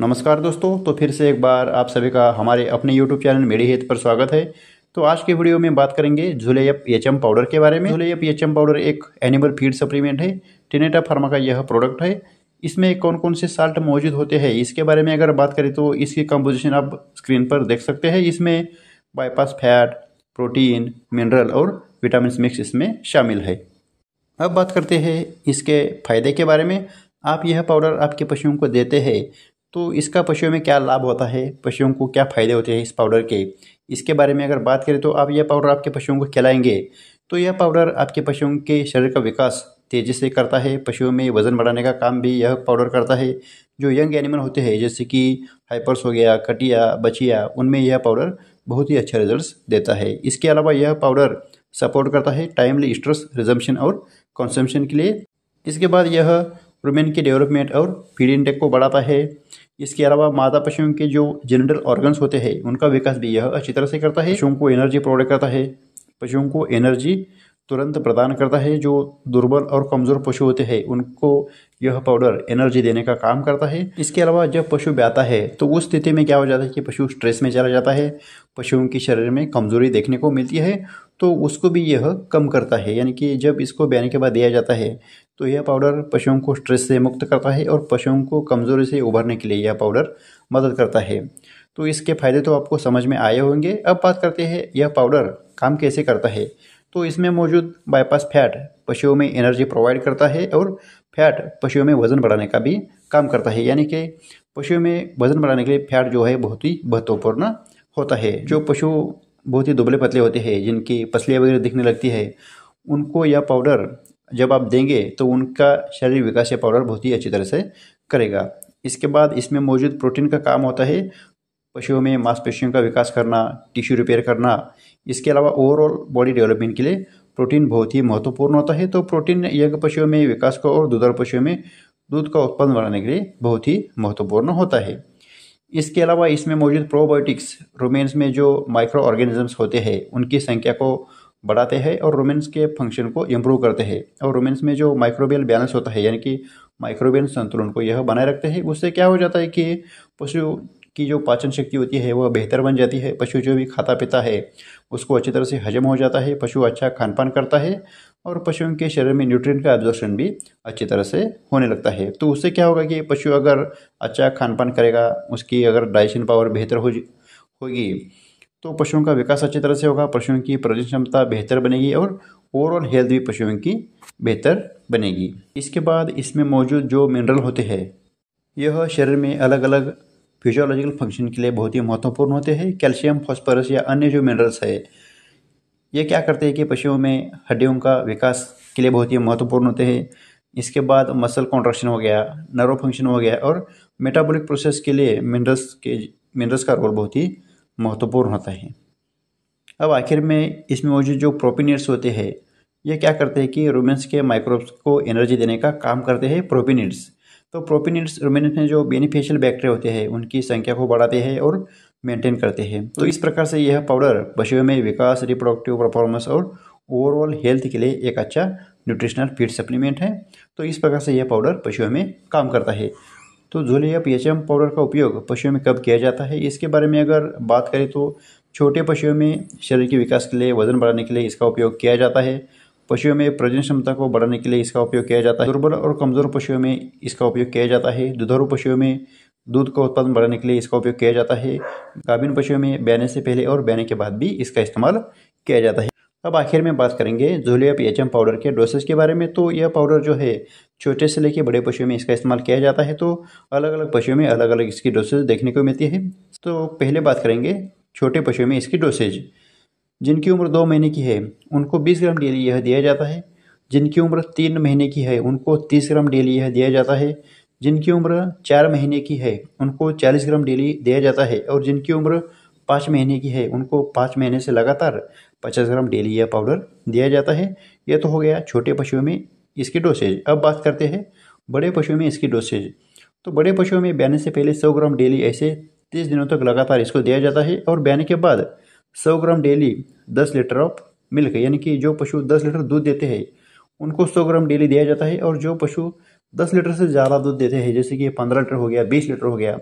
नमस्कार दोस्तों तो फिर से एक बार आप सभी का हमारे अपने YouTube चैनल मेरी हित पर स्वागत है तो आज के वीडियो में बात करेंगे झुलेयप एचएम पाउडर के बारे में झुलेयप एचएम पाउडर एक एनिमल फीड सप्लीमेंट है टिनेटा फार्मा का यह प्रोडक्ट है इसमें कौन कौन से साल्ट मौजूद होते हैं इसके बारे में अगर बात करें तो इसकी कंपोजिशन आप स्क्रीन पर देख सकते हैं इसमें बाईपास फैट प्रोटीन मिनरल और विटामिन मिक्स इसमें शामिल है अब बात करते हैं इसके फायदे के बारे में आप यह पाउडर आपके पशुओं को देते हैं तो इसका पशुओं में क्या लाभ होता है पशुओं को क्या फ़ायदे होते हैं इस पाउडर के इसके बारे में अगर बात करें तो आप यह पाउडर आपके पशुओं को खिलाएंगे तो यह पाउडर आपके पशुओं के शरीर का विकास तेज़ी से करता है पशुओं में वज़न बढ़ाने का काम भी यह पाउडर करता है जो यंग एनिमल होते हैं जैसे कि हाइपर्स हो गया कटिया बचिया उनमें यह पाउडर बहुत ही अच्छा रिजल्ट देता है इसके अलावा यह पाउडर सपोर्ट करता है टाइमली स्ट्रेस रिजम्पन और कंसम्पशन के लिए इसके बाद यह वुमेन के डेवलपमेंट और फीड इंटेक को बढ़ाता है इसके अलावा माता पशुओं के जो जेनेटल ऑर्गन्स होते हैं उनका विकास भी यह अच्छी तरह से करता है पशुओं को एनर्जी प्रोवाइड करता है पशुओं को एनर्जी तुरंत प्रदान करता है जो दुर्बल और कमज़ोर पशु होते हैं उनको यह पाउडर एनर्जी देने का काम करता है इसके अलावा जब पशु ब्याता है तो उस स्थिति में क्या हो जाता है कि पशु स्ट्रेस में चला जाता है पशुओं के शरीर में कमज़ोरी देखने को मिलती है तो उसको भी यह कम करता है यानी कि जब इसको ब्याने के बाद दिया जाता है तो यह पाउडर पशुओं को स्ट्रेस से मुक्त करता है और पशुओं को कमज़ोरी से उभरने के लिए यह पाउडर मदद करता है तो इसके फ़ायदे तो आपको समझ में आए होंगे अब बात करते हैं यह पाउडर काम कैसे करता है तो इसमें मौजूद बाईपास फैट पशुओं में एनर्जी प्रोवाइड करता है और फैट पशुओं में वज़न बढ़ाने का भी काम करता है यानी कि पशुओं में वज़न बढ़ाने के लिए फैट जो है बहुत ही महत्वपूर्ण होता है जो पशु बहुत ही दुबले पतले होते हैं जिनकी पसलियाँ वगैरह दिखने लगती है उनको यह पाउडर जब आप देंगे तो उनका शरीर विकास यह पाउडर बहुत ही अच्छी तरह से करेगा इसके बाद इसमें मौजूद प्रोटीन का काम होता है पशुओं में मांसपेशियों का विकास करना टिश्यू रिपेयर करना इसके अलावा ओवरऑल बॉडी डेवलपमेंट के लिए प्रोटीन बहुत ही महत्वपूर्ण होता है तो प्रोटीन यज्ञ पशुओं में विकास को और दुधारू पशुओं में दूध का उत्पादन बढ़ाने के लिए बहुत ही महत्वपूर्ण होता है इसके अलावा इसमें मौजूद प्रोबायोटिक्स रोमेंस में जो माइक्रो ऑर्गेनिजम्स होते हैं उनकी संख्या को बढ़ाते हैं और रोमेंस के फंक्शन को इम्प्रूव करते हैं और रोमेंस में जो माइक्रोबियल बैलेंस होता है यानी कि माइक्रोबियल संतुलन को यह बनाए रखते हैं उससे क्या हो जाता है कि पशु की जो पाचन शक्ति होती है वह बेहतर बन जाती है पशु जो भी खाता पीता है उसको अच्छी तरह से हजम हो जाता है पशु अच्छा खान पान करता है और पशुओं के शरीर में न्यूट्रिएंट का एब्जॉर्शन भी अच्छी तरह से होने लगता है तो उससे क्या होगा कि पशु अगर अच्छा खान पान करेगा उसकी अगर डाइजेशन पावर बेहतर हो होगी तो पशुओं का विकास अच्छी तरह से होगा पशुओं की प्रजन क्षमता बेहतर बनेगी और ओवरऑल हेल्थ भी पशुओं की बेहतर बनेगी इसके बाद इसमें मौजूद जो मिनरल होते हैं यह शरीर में अलग अलग फिजियोलॉजिकल फंक्शन के लिए बहुत ही महत्वपूर्ण होते हैं कैल्शियम फॉस्फोरस या अन्य जो मिनरल्स है ये क्या करते हैं कि पशुओं में हड्डियों का विकास के लिए बहुत ही महत्वपूर्ण होते हैं इसके बाद मसल कॉन्ट्रक्शन हो गया नर्व फंक्शन हो गया और मेटाबॉलिक प्रोसेस के लिए मिनरल्स के मिनरल्स का रोल बहुत ही महत्वपूर्ण होता है अब आखिर में इसमें मौजूद जो प्रोपिनियट्स होते हैं ये क्या करते हैं कि रोमेंस के माइक्रोब्स को एनर्जी देने का काम करते हैं प्रोपिनिट्स तो प्रोपिनिट्स रोमेंस में जो बेनिफिशियल बैक्टीरिया होते हैं उनकी संख्या को बढ़ाते हैं और मेंटेन करते हैं तो हम्म। इस प्रकार से यह पाउडर पशुओं में विकास रिप्रोडक्टिव परफॉर्मेंस और ओवरऑल हेल्थ के लिए एक अच्छा न्यूट्रिशनल फीड सप्लीमेंट है तो इस प्रकार से यह पाउडर पशुओं में काम करता है तो झोले या पी पाउडर का उपयोग पशुओं में कब किया जाता है इसके बारे में अगर बात करें तो छोटे पशुओं में शरीर के विकास के लिए वजन बढ़ाने के लिए इसका उपयोग किया जाता है पशुओं में प्रजन क्षमता को बढ़ाने के लिए इसका उपयोग किया जाता है दुर्बल और कमज़ोर पशुओं में इसका उपयोग किया जाता है दुधारू पशुओं में दूध का उत्पादन बढ़ाने के लिए इसका उपयोग किया जाता है गाभिन पशुओं में बहने से पहले और बहने के बाद भी इसका इस्तेमाल किया जाता है अब आखिर में बात करेंगे जोलिया पी एच एम पाउडर के डोसेज के बारे में तो यह पाउडर जो है छोटे से लेकर बड़े पशुओं में इसका इस्तेमाल किया जाता है तो अलग अलग पशुओं में अलग अलग इसकी डोसेज देखने को मिलती है तो पहले बात करेंगे छोटे पशुओं में इसकी डोसेज जिनकी उम्र दो महीने की है उनको बीस ग्राम डेली यह दिया जाता है जिनकी उम्र तीन महीने की है उनको तीस ग्राम डेली यह दिया जाता है जिनकी उम्र चार महीने की है उनको चालीस ग्राम डेली दिया जाता है और जिनकी उम्र पाँच महीने की है उनको पाँच महीने से लगातार पचास ग्राम डेली यह पाउडर दिया जाता है यह तो हो गया छोटे पशुओं में इसकी डोसेज अब बात करते हैं बड़े पशुओं में इसकी डोसेज तो बड़े पशुओं में ब्याने से पहले सौ ग्राम डेली ऐसे तीस दिनों तक लगातार इसको दिया जाता है और ब्याने के बाद सौ ग्राम डेली दस लीटर ऑफ मिल्क यानी कि जो पशु दस लीटर दूध देते हैं उनको सौ ग्राम डेली दिया जाता है और जो पशु दस लीटर से ज़्यादा दूध देते हैं जैसे कि पंद्रह लीटर हो गया बीस लीटर हो गया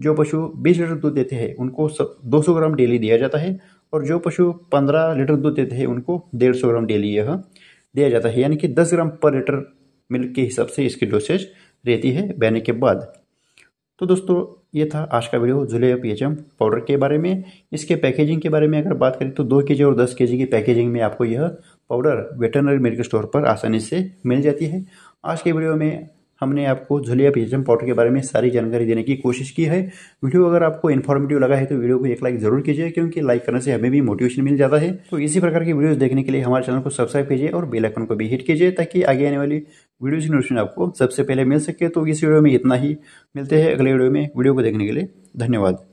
जो पशु बीस लीटर दूध देते हैं उनको दो सौ ग्राम डेली दिया जाता है और जो पशु पंद्रह लीटर दूध देते हैं उनको डेढ़ सौ ग्राम डेली यह दिया जाता है यानी कि दस ग्राम पर लीटर मिल्क के हिसाब से इसकी डोसेज रहती है बहने के बाद तो दोस्तों ये था आज का वीडियो जुले पी पाउडर के बारे में इसके पैकेजिंग के बारे में अगर बात करें तो दो के और दस के की पैकेजिंग में आपको यह पाउडर वेटरनरी मेडिकल स्टोर पर आसानी से मिल जाती है आज के वीडियो में हमने आपको झुलिया पीजम पाउडर के बारे में सारी जानकारी देने की कोशिश की है वीडियो अगर आपको इन्फॉर्मेटिव लगा है तो वीडियो को एक लाइक जरूर कीजिए क्योंकि लाइक करने से हमें भी मोटिवेशन मिल जाता है तो इसी प्रकार की वीडियोस देखने के लिए हमारे चैनल को सब्सक्राइब कीजिए और बेल आइकन को भी हिट कीजिए ताकि आगे आने वाली वीडियोज की नोटिफिकेशन आपको सबसे पहले मिल सके तो इस वीडियो में इतना ही मिलते हैं अगले वीडियो में वीडियो को देखने के लिए धन्यवाद